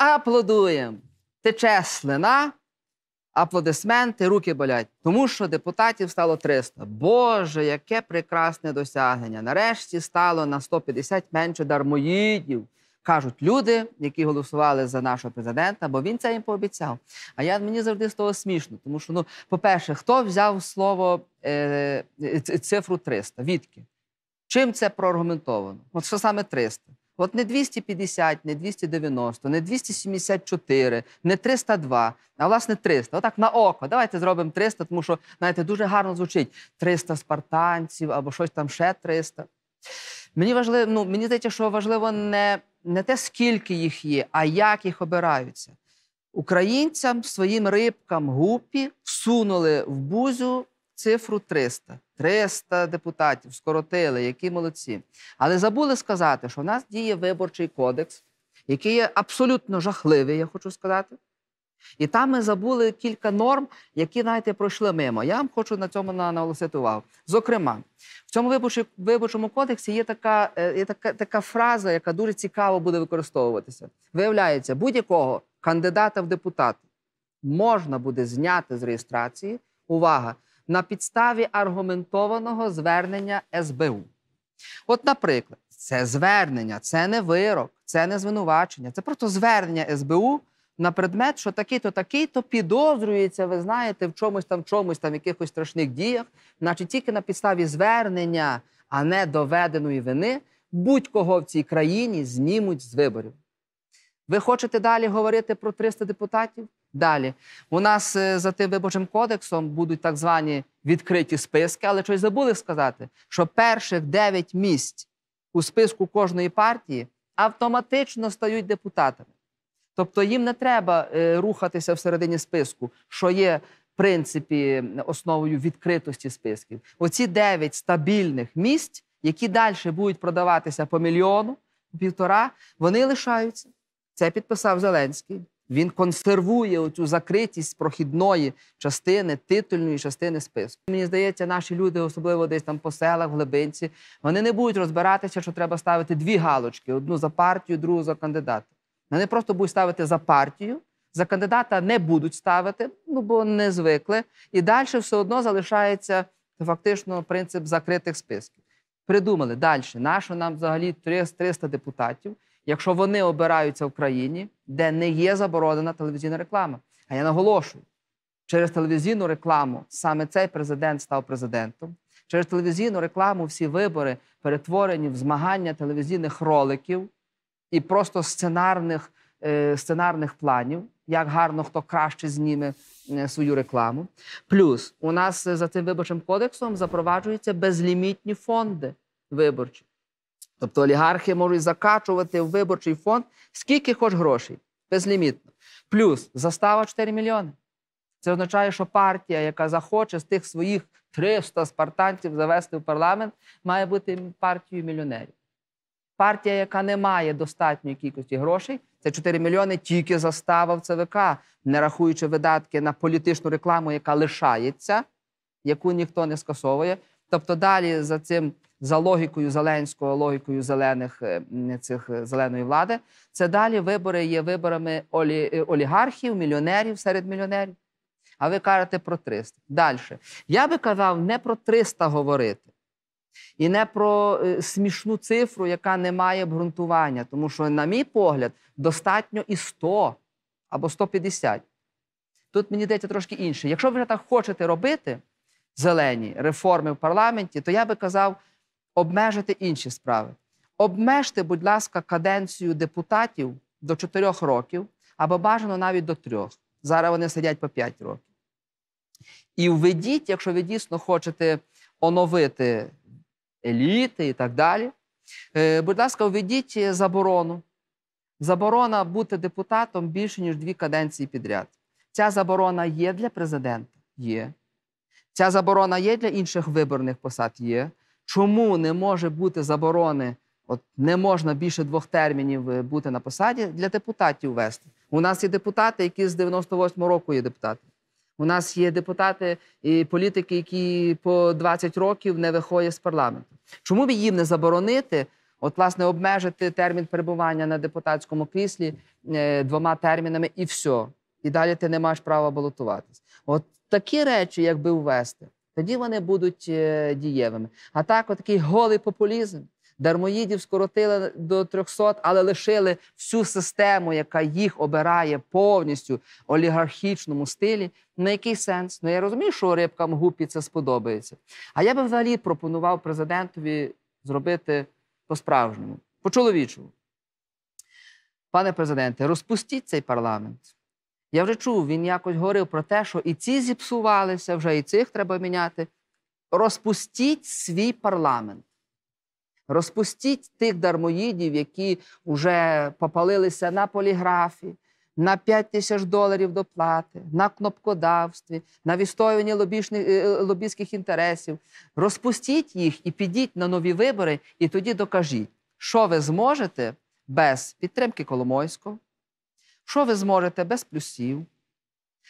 аплодуємо. Тече слина, аплодисменти, руки болять. Тому що депутатів стало 300. Боже, яке прекрасне досягнення! Нарешті стало на 150 менше дармоїдів. Кажуть люди, які голосували за нашого президента, бо він це їм пообіцяв. А я мені завжди з того смішно, тому що, ну, по-перше, хто взяв слово е, цифру 300? Відки? Чим це проаргументовано? От що саме 300? От не 250, не 290, не 274, не 302, а власне 300. Отак на око. Давайте зробимо 300, тому що, знаєте, дуже гарно звучить 300 спартанців або щось там ще 300. Мені важливо, ну мені здається, що важливо не, не те, скільки їх є, а як їх обираються. Українцям своїм рибкам гупі всунули в бузю цифру 300. 300 депутатів скоротили, які молодці. Але забули сказати, що в нас діє виборчий кодекс, який є абсолютно жахливий, я хочу сказати. І там ми забули кілька норм, які знаєте, пройшли мимо. Я вам хочу на цьому наголосити увагу. Зокрема, в цьому виборчому кодексі є така е, є така, така фраза, яка дуже цікаво буде використовуватися. Виявляється, будь-якого кандидата в депутати можна буде зняти з реєстрації. Увага! на підставі аргументованого звернення СБУ. От, наприклад, це звернення, це не вирок, це не звинувачення, це просто звернення СБУ на предмет, що такий-то, такий-то підозрюється, ви знаєте, в чомусь там, в чомусь там, в якихось страшних діях, значить тільки на підставі звернення, а не доведеної вини, будь-кого в цій країні знімуть з виборів. Ви хочете далі говорити про 300 депутатів? Далі у нас е, за тим виборчим кодексом будуть так звані відкриті списки, але щось забули сказати, що перших дев'ять місць у списку кожної партії автоматично стають депутатами. Тобто їм не треба е, рухатися всередині списку, що є в принципі основою відкритості списків. Оці дев'ять стабільних місць, які далі будуть продаватися по мільйону, півтора, вони лишаються. Це підписав Зеленський. Він консервує оцю закритість прохідної частини, титульної частини списку. Мені здається, наші люди, особливо десь там по селах, в глибинці, вони не будуть розбиратися, що треба ставити дві галочки: одну за партію, другу за кандидата. Вони просто будуть ставити за партію, за кандидата не будуть ставити, ну бо не звикли. І далі все одно залишається фактично принцип закритих списків. Придумали далі, нащо нам взагалі 300 депутатів якщо вони обираються в країні, де не є заборонена телевізійна реклама. А я наголошую, через телевізійну рекламу саме цей президент став президентом. Через телевізійну рекламу всі вибори перетворені в змагання телевізійних роликів і просто сценарних е, сценарних планів, як гарно хто краще зніме е, свою рекламу. Плюс у нас за цим виборчим кодексом запроваджуються безлімітні фонди виборчі. Тобто олігархи можуть закачувати в виборчий фонд скільки хоч грошей, безлімітно. Плюс застава 4 мільйони. Це означає, що партія, яка захоче з тих своїх 300 спартанців завести в парламент, має бути партією мільйонерів. Партія, яка не має достатньої кількості грошей, це 4 мільйони тільки застава в ЦВК, не рахуючи видатки на політичну рекламу, яка лишається, яку ніхто не скасовує. Тобто далі за цим за логікою Зеленського, логікою зелених е, цих е, зеленої влади. Це далі вибори є виборами олі, е, олігархів, мільйонерів серед мільйонерів. А ви кажете про 300. Далі. Я би казав не про 300 говорити. І не про смішну цифру, яка не має обґрунтування. Тому що, на мій погляд, достатньо і 100 або 150. Тут мені здається трошки інше. Якщо ви вже так хочете робити зелені реформи в парламенті, то я би казав обмежити інші справи. Обмежте, будь ласка, каденцію депутатів до чотирьох років або бажано навіть до трьох. Зараз вони сидять по 5 років. І введіть, якщо ви дійсно хочете оновити еліти і так далі. Е, будь ласка, введіть заборону. Заборона бути депутатом більше, ніж дві каденції підряд. Ця заборона є для президента? Є. Ця заборона є для інших виборних посад? Є чому не може бути заборони? От не можна більше двох термінів е, бути на посаді для депутатів вести. У нас є депутати, які з 98-го року є депутати. У нас є депутати і політики, які по 20 років не виходять з парламенту. Чому б їм не заборонити? От, власне, обмежити термін перебування на депутатському кріслі е, двома термінами, і все. І далі ти не маєш права балотуватись. От такі речі, якби ввести тоді вони будуть е, дієвими. А так, отакий голий популізм. Дармоїдів скоротили до 300, але лишили всю систему, яка їх обирає повністю олігархічному стилі. На ну, який сенс? Ну я розумію, що рибкам гупі це сподобається. А я би взагалі пропонував президентові зробити по-справжньому, по-чоловічому. Пане президенте, розпустіть цей парламент. Я вже чув, він якось говорив про те, що і ці зіпсувалися, вже і цих треба міняти. Розпустіть свій парламент. Розпустіть тих дармоїдів, які вже попалилися на поліграфі, на 5 тисяч доларів доплати, на кнопкодавстві, на відстоюванні е, е, лобістських інтересів. Розпустіть їх і підіть на нові вибори, і тоді докажіть, що ви зможете без підтримки Коломойського. Що ви зможете без плюсів?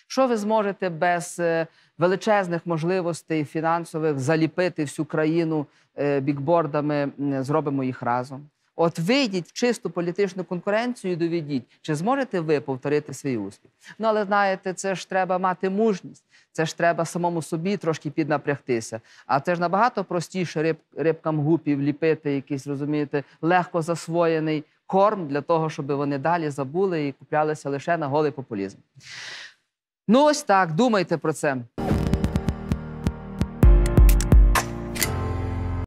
Що ви зможете без е, величезних можливостей фінансових заліпити всю країну е, бікбордами, зробимо їх разом? От вийдіть в чисту політичну конкуренцію, і доведіть, чи зможете ви повторити свій успіх. Ну але знаєте, це ж треба мати мужність, це ж треба самому собі трошки піднапрягтися. А це ж набагато простіше риб, рибкам гупів ліпити, якийсь розумієте, легко засвоєний корм для того, щоб вони далі забули і куплялися лише на голий популізм. Ну, ось так думайте про це.